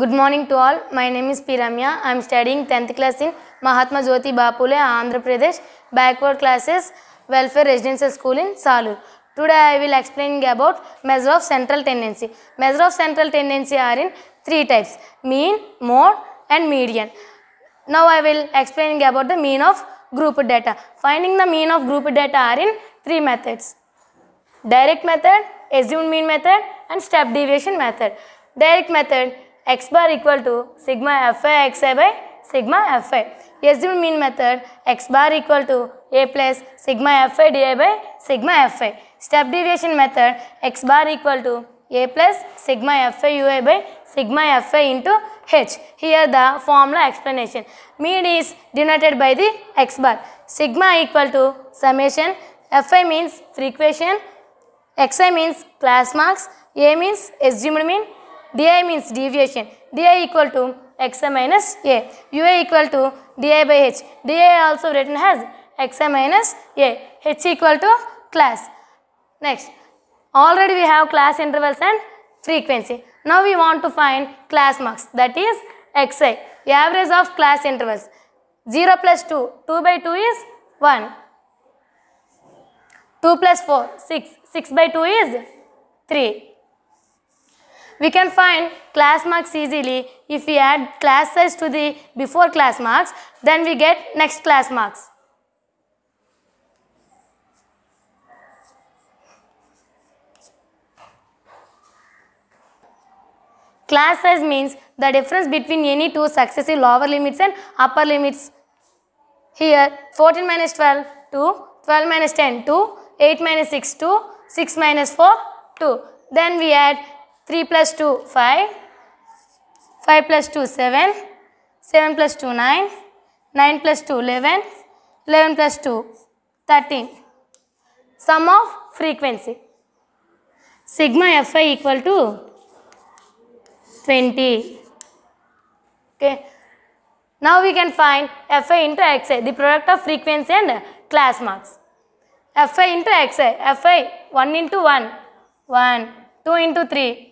Good morning to all. My name is Piramya. I am studying 10th class in Mahatma Jyoti Bapule, Andhra Pradesh, backward classes, welfare residential school in Salur. Today I will explain about measure of central tendency. Measure of central tendency are in three types, mean, mode and median. Now I will explain about the mean of group data. Finding the mean of group data are in three methods. Direct method, assumed mean method and step deviation method. Direct method x bar equal to sigma fi xi by sigma fi. Assumed mean method x bar equal to a plus sigma fi di by sigma fi. Step deviation method x bar equal to a plus sigma fi ui by sigma fi into h. Here the formula explanation. Mean is denoted by the x bar. Sigma equal to summation. fi means frequency. xi means class marks. a means assumed mean di means deviation. di equal to xa minus a. ua equal to di by h. di also written as xa minus a. h equal to class. Next, already we have class intervals and frequency. Now we want to find class marks that is xi, average of class intervals. 0 plus 2, 2 by 2 is 1. 2 plus 4, 6, 6 by 2 is 3. We can find class marks easily. If we add class size to the before class marks, then we get next class marks. Class size means the difference between any two successive lower limits and upper limits. Here 14 minus 12 to 12 minus 10 to 8 minus 6 to 6 minus 4 2. Then we add 3 plus 2, 5. 5 plus 2, 7. 7 plus 2, 9. 9 plus 2, 11. 11 plus 2, 13. Sum of frequency. Sigma Fi equal to 20. Okay. Now we can find Fi into Xi, the product of frequency and class marks. Fi into Xi, Fi 1 into 1, 1, 2 into 3,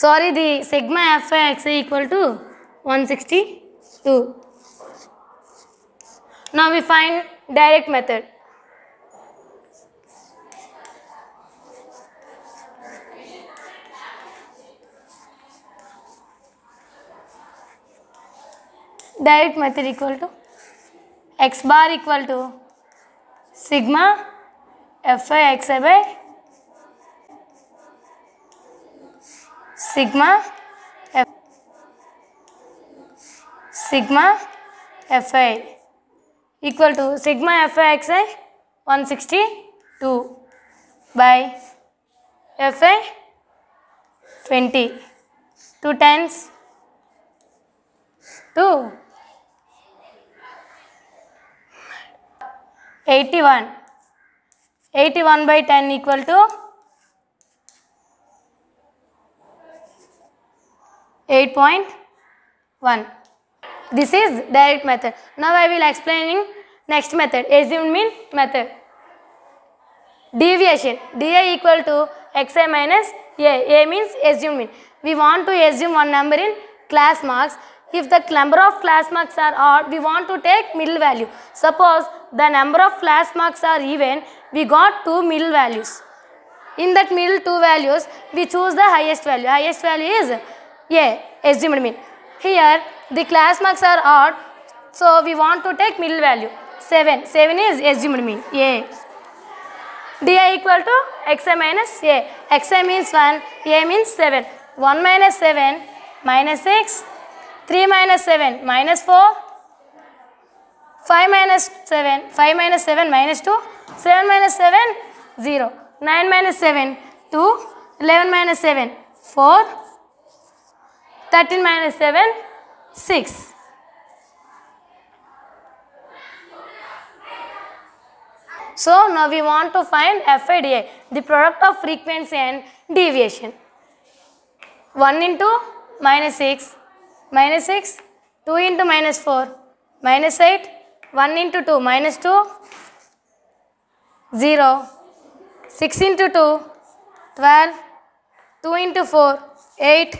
sorry the sigma f x equal to one sixty two ना we find direct method direct method equal to x bar equal to sigma f x by sigma f sigma f i equal to sigma fixi 162 by fi 20 2 times 2 81 81 by 10 equal to 8.1. This is direct method. Now I will explaining next method, assumed mean method. Deviation, di equal to xi minus a, a means assumed mean. We want to assume one number in class marks. If the number of class marks are odd, we want to take middle value. Suppose the number of class marks are even, we got two middle values. In that middle two values, we choose the highest value. Highest value is A. Assumed mean. Here the class marks are odd. So we want to take middle value. 7. 7 is assumed mean. A. Di equal to xi minus A. xi means 1. A means 7. 1 minus 7 minus 6. 3 minus 7 minus 4. 5 minus 7. 5 minus 7 minus 2. 7 minus 7 0. 9 minus 7 2. 11 minus 7 4. 13 minus 7, 6. So now we want to find FIDI, the product of frequency and deviation. 1 into minus 6, minus 6, 2 into minus 4, minus 8, 1 into 2, minus 2, 0, 6 into 2, 12, 2 into 4, 8,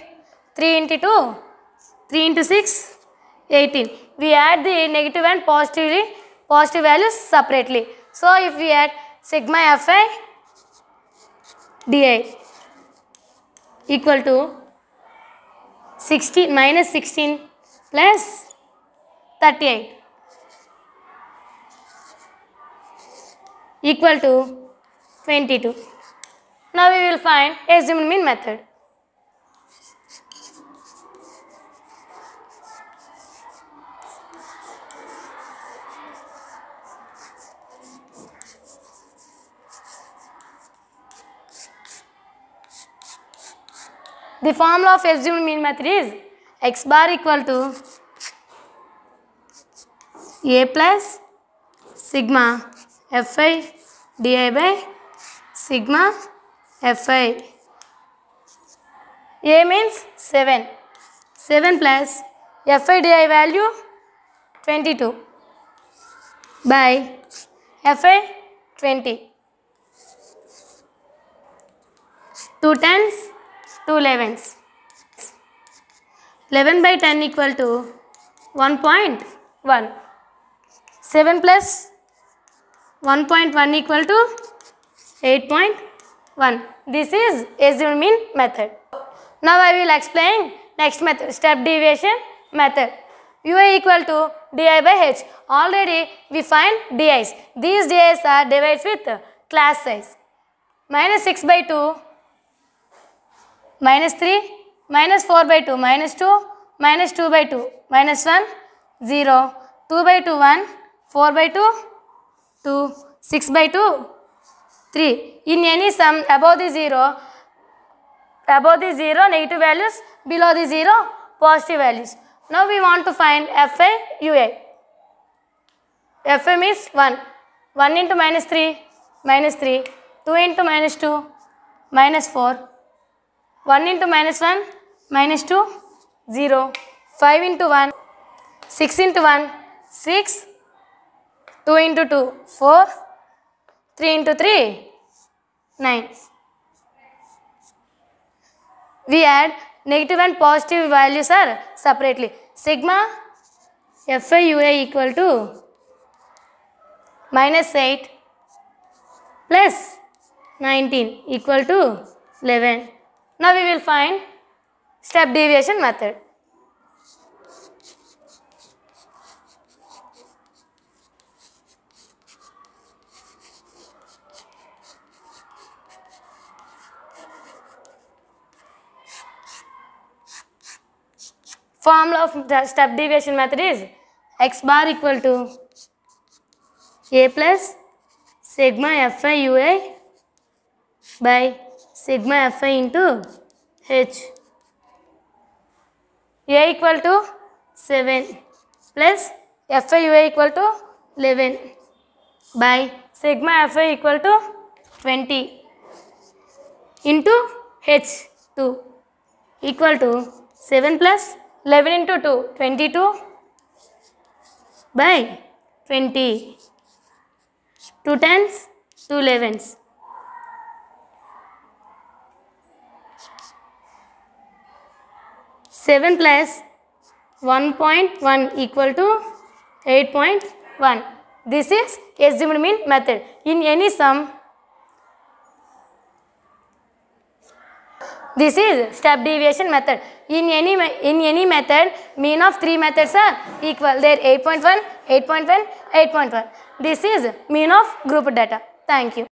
3 into 2, 3 into 6, 18. We add the negative and positive values separately. So if we add sigma fi di equal to 16 minus 16 plus 38 equal to 22. Now we will find assumed mean method. the formula of assumed mean method is x bar equal to a plus sigma fi di by sigma fi. A means 7. 7 plus fi di value 22 by fi 20. 2 tens 2 11s. 11 by 10 equal to 1.1. 7 plus 1.1 equal to 8.1. This is assumed mean method. Now I will explain next method, step deviation method. Ui equal to di by h. Already we find di's. These di's are divided with class size. Minus 6 by 2 minus 3, minus 4 by 2, minus 2, minus 2 by 2, minus 1, 0, 2 by 2, 1, 4 by 2, 2, 6 by 2, 3. In any sum above the 0, above the 0 negative values, below the 0 positive values. Now we want to find f a u a. F m is means 1. 1 into minus 3, minus 3, 2 into minus 2, minus 4, 1 into minus 1, minus 2, 0. 5 into 1, 6 into 1, 6. 2 into 2, 4. 3 into 3, 9. We add negative and positive values are separately. Sigma FIUA equal to minus 8 plus 19 equal to 11. Now we will find step deviation method. Formula of the step deviation method is x bar equal to a plus sigma fi ui by sigma fi into h a equal to 7 plus fi ua equal to 11 by sigma fi equal to 20 into h2 equal to 7 plus 11 into 2 22 by 20 2 tens 2 elevens 7 plus 1.1 equal to 8.1. This is assumed mean method. In any sum, this is step deviation method. In any in any method, mean of three methods are equal. There 8.1, 8.1, 8.1. This is mean of group data. Thank you.